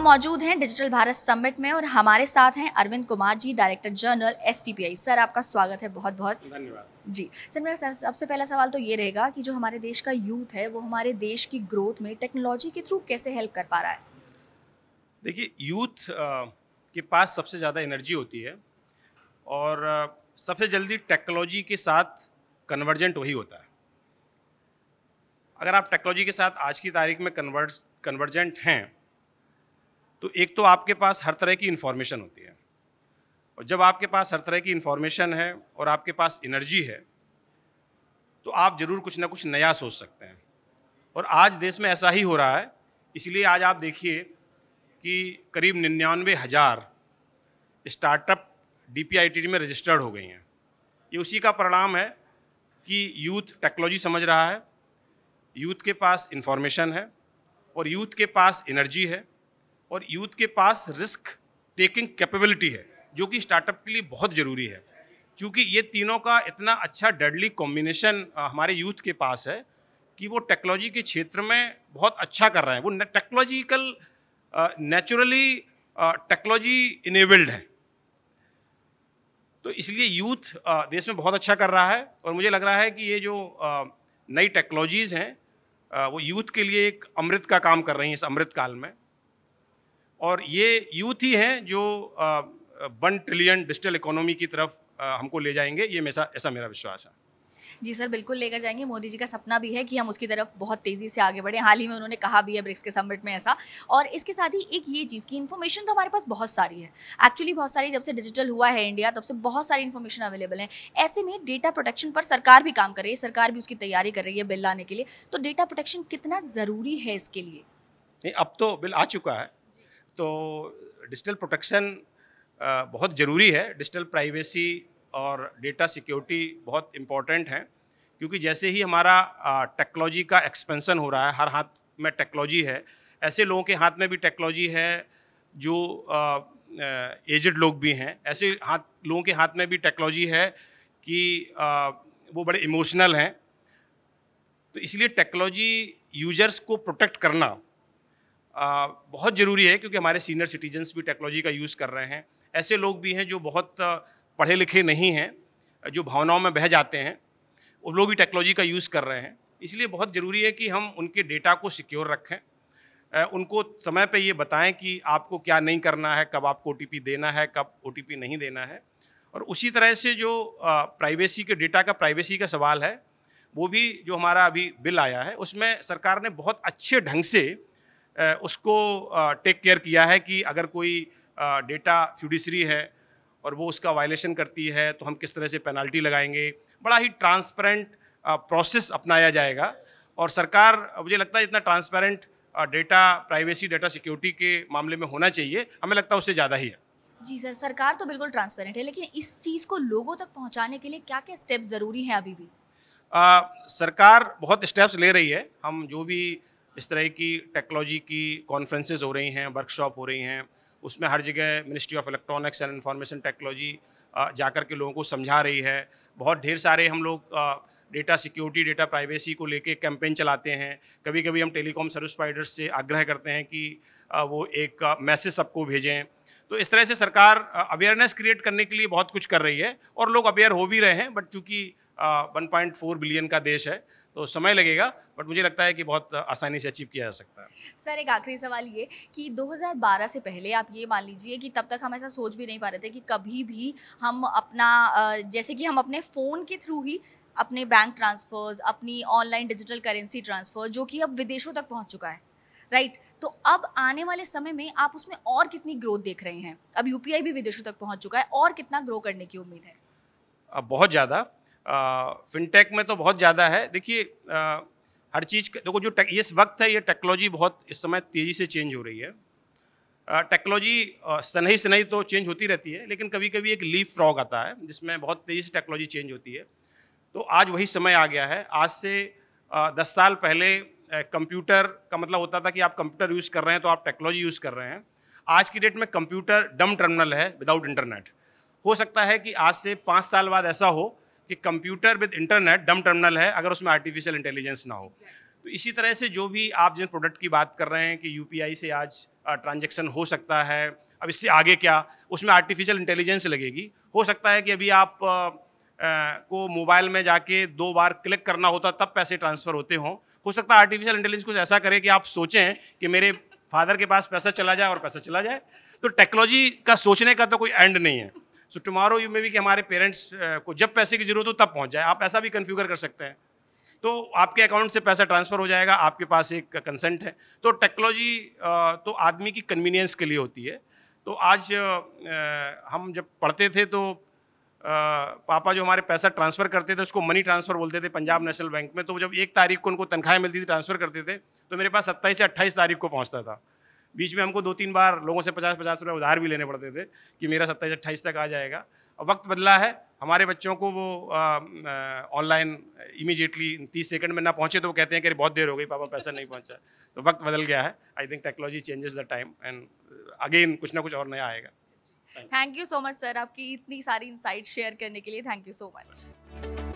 हम मौजूद हैं डिजिटल भारत समिट में और हमारे साथ हैं Arvind Kumar ji director general S sir आपका स्वागत है बहुत बहुत धन्यवाद जी सर मेरा सबसे पहला सवाल तो ये रहेगा कि जो हमारे देश का यूथ है वो हमारे देश की ग्रोथ में टेक्नोलॉजी के थ्रू कैसे हेल्प कर पा रहा है देखिए यूथ के पास सबसे ज़्यादा एनर्जी होती है और सबसे जल्दी टेक्नोलॉजी के साथ कन्वर्जेंट वही होता है अगर आप टेक्नोलॉजी के साथ आज की तारीख में कन्वर्ज कन्वर्जेंट हैं तो एक तो आपके पास हर तरह की इन्फॉर्मेशन होती है और जब आपके पास हर तरह की इन्फॉर्मेशन है और आपके पास एनर्जी है तो आप ज़रूर कुछ ना कुछ नया सोच सकते हैं और आज देश में ऐसा ही हो रहा है इसलिए आज आप देखिए कि करीब निन्यानवे हज़ार स्टार्टअप डी में रजिस्टर्ड हो गई हैं ये उसी का परिणाम है कि यूथ टेक्नोलॉजी समझ रहा है यूथ के पास इन्फॉर्मेशन है और यूथ के पास एनर्जी है और यूथ के पास रिस्क टेकिंग कैपेबिलिटी है जो कि स्टार्टअप के लिए बहुत ज़रूरी है क्योंकि ये तीनों का इतना अच्छा डेडली कॉम्बिनेशन हमारे यूथ के पास है कि वो टेक्नोलॉजी के क्षेत्र में बहुत अच्छा कर रहे हैं वो टेक्नोलॉजिकल नेचुरली टेक्नोलॉजी इनेबल्ड है तो इसलिए यूथ देश में बहुत अच्छा कर रहा है और मुझे लग रहा है कि ये जो नई टेक्नोलॉजीज़ हैं वो यूथ के लिए एक अमृत का काम कर रही हैं इस अमृत काल में और ये यूथ ही हैं जो वन ट्रिलियन डिजिटल इकोनॉमी की तरफ हमको ले जाएंगे ये मेरा ऐसा मेरा विश्वास है जी सर बिल्कुल लेकर जाएंगे मोदी जी का सपना भी है कि हम उसकी तरफ बहुत तेज़ी से आगे बढ़े हाल ही में उन्होंने कहा भी है ब्रिक्स के समिट में ऐसा और इसके साथ ही एक ये चीज़ की इन्फॉर्मेशन तो हमारे पास बहुत सारी है एक्चुअली बहुत सारी जब से डिजिटल हुआ है इंडिया तब से बहुत सारी इन्फॉर्मेशन अवेलेबल है ऐसे में डेटा प्रोटेक्शन पर सरकार भी काम कर रही है सरकार भी उसकी तैयारी कर रही है बिल लाने के लिए तो डेटा प्रोटेक्शन कितना ज़रूरी है इसके लिए नहीं अब तो बिल आ चुका है तो डिजिटल प्रोटेक्शन बहुत ज़रूरी है डिजिटल प्राइवेसी और डेटा सिक्योरिटी बहुत इम्पॉर्टेंट हैं क्योंकि जैसे ही हमारा टेक्नोलॉजी का एक्सपेंसन हो रहा है हर हाथ में टेक्नोलॉजी है ऐसे लोगों के हाथ में भी टेक्नोलॉजी है जो एजड लोग भी हैं ऐसे हाथ लोगों के हाथ में भी टेक्नोलॉजी है कि आ, वो बड़े इमोशनल हैं तो इसलिए टेक्नोलॉजी यूजर्स को प्रोटेक्ट करना आ, बहुत ज़रूरी है क्योंकि हमारे सीनियर सिटीजन्स भी टेक्नोलॉजी का यूज़ कर रहे हैं ऐसे लोग भी हैं जो बहुत पढ़े लिखे नहीं हैं जो भावनाओं में बह जाते हैं वो लोग भी टेक्नोलॉजी का यूज़ कर रहे हैं इसलिए बहुत ज़रूरी है कि हम उनके डेटा को सिक्योर रखें उनको समय पर ये बताएं कि आपको क्या नहीं करना है कब आपको ओ देना है कब ओ नहीं देना है और उसी तरह से जो प्राइवेसी के डेटा का प्राइवेसी का सवाल है वो भी जो हमारा अभी बिल आया है उसमें सरकार ने बहुत अच्छे ढंग से उसको टेक केयर किया है कि अगर कोई डेटा फ्यूडिशरी है और वो उसका वायलेशन करती है तो हम किस तरह से पेनल्टी लगाएंगे बड़ा ही ट्रांसपेरेंट प्रोसेस अपनाया जाएगा और सरकार मुझे लगता है इतना transparent data privacy data security के मामले में होना चाहिए हमें लगता है उससे ज़्यादा ही है जी सर सरकार तो बिल्कुल ट्रांसपेरेंट है लेकिन इस चीज़ को लोगों तक पहुंचाने के लिए क्या क्या स्टेप ज़रूरी हैं अभी भी आ, सरकार बहुत स्टेप्स ले रही है हम जो भी इस तरह की टेक्नोलॉजी की कॉन्फ्रेंसेज हो रही हैं वर्कशॉप हो रही हैं उसमें हर जगह ministry of electronics and information technology जाकर के लोगों को समझा रही है बहुत ढेर सारे हम लोग डेटा सिक्योरिटी डेटा प्राइवेसी को लेके कैंपेन चलाते हैं कभी कभी हम टेलीकॉम सर्विस प्रोवाइडर्स से आग्रह करते हैं कि वो एक मैसेज सबको भेजें तो इस तरह से सरकार अवेयरनेस क्रिएट करने के लिए बहुत कुछ कर रही है और लोग अवेयर हो भी रहे हैं बट चूँकि 1.4 बिलियन का देश है तो समय लगेगा बट मुझे लगता है कि बहुत आसानी से अचीव किया जा सकता है सर एक आखिरी सवाल ये कि 2012 से पहले आप ये मान लीजिए कि तब तक हम ऐसा सोच भी नहीं पा रहे थे कि कभी भी हम अपना जैसे कि हम अपने फ़ोन के थ्रू ही अपने बैंक ट्रांसफ़र्स अपनी ऑनलाइन डिजिटल करेंसी ट्रांसफ़र जो कि अब विदेशों तक पहुँच चुका है राइट right. तो अब आने वाले समय में आप उसमें और कितनी ग्रोथ देख रहे हैं अब यूपीआई भी विदेशों तक पहुंच चुका है और कितना ग्रो करने की उम्मीद है अब बहुत ज़्यादा फिनटेक में तो बहुत ज़्यादा है देखिए हर चीज़ देखो जो इस वक्त है ये टेक्नोलॉजी बहुत इस समय तेज़ी से चेंज हो रही है टेक्नोलॉजी सनही सनही तो चेंज होती रहती है लेकिन कभी कभी एक लीफ फ्रॉग आता है जिसमें बहुत तेज़ी से टेक्नोलॉजी चेंज होती है तो आज वही समय आ गया है आज से दस साल पहले कंप्यूटर का मतलब होता था कि आप कंप्यूटर यूज़ कर रहे हैं तो आप टेक्नोलॉजी यूज़ कर रहे हैं आज की डेट में कंप्यूटर डम टर्मिनल है विदाउट इंटरनेट हो सकता है कि आज से पाँच साल बाद ऐसा हो कि computer with internet dumb terminal है अगर उसमें आर्टिफिशियल इंटेलिजेंस ना हो तो इसी तरह से जो भी आप जिस प्रोडक्ट की बात कर रहे हैं कि यू से आज ट्रांजेक्शन हो सकता है अब इससे आगे क्या उसमें आर्टिफिशियल इंटेलिजेंस लगेगी हो सकता है कि अभी आप आ, को मोबाइल में जाके दो बार क्लिक करना होता तब पैसे ट्रांसफ़र होते हों हो सकता है आर्टिफिशियल इंटेलिजेंस कुछ ऐसा करे कि आप सोचें कि मेरे फादर के पास पैसा चला जाए और पैसा चला जाए तो टेक्नोलॉजी का सोचने का तो कोई एंड नहीं है so tomorrow you may be कि हमारे पेरेंट्स को जब पैसे की ज़रूरत हो तब पहुँच जाए आप ऐसा भी कन्फ्यूगर कर सकते हैं तो आपके अकाउंट से पैसा ट्रांसफ़र हो जाएगा आपके पास एक कंसेंट है तो टेक्नोलॉजी तो आदमी की कन्वीनियंस के लिए होती है तो आज हम जब पढ़ते थे तो पापा जो हमारे पैसा ट्रांसफ़र करते थे उसको मनी ट्रांसफ़र बोलते थे पंजाब नेशनल बैंक में तो जब एक तारीख को उनको तनख्वाह मिलती थी ट्रांसफ़र करते थे तो मेरे पास सत्ताईस से अट्ठाईस तारीख को पहुँचता था बीच में हमको दो तीन बार लोगों से पचास पचास रुपये उधार भी लेने पड़ते थे कि मेरा सत्ताईस अट्ठाईस तक आ जाएगा और वक्त बदला है हमारे बच्चों को वो ऑनलाइन इमीजिएटली तीस सेकंड में ना पहुंचे तो वो कहते हैं कि बहुत देर हो गई पापा पैसा नहीं पहुंचा तो वक्त बदल गया है I think technology changes the time and again कुछ ना कुछ और नया आएगा thank you so much sir आपकी इतनी सारी इंसाइट शेयर करने के लिए थैंक यू सो मच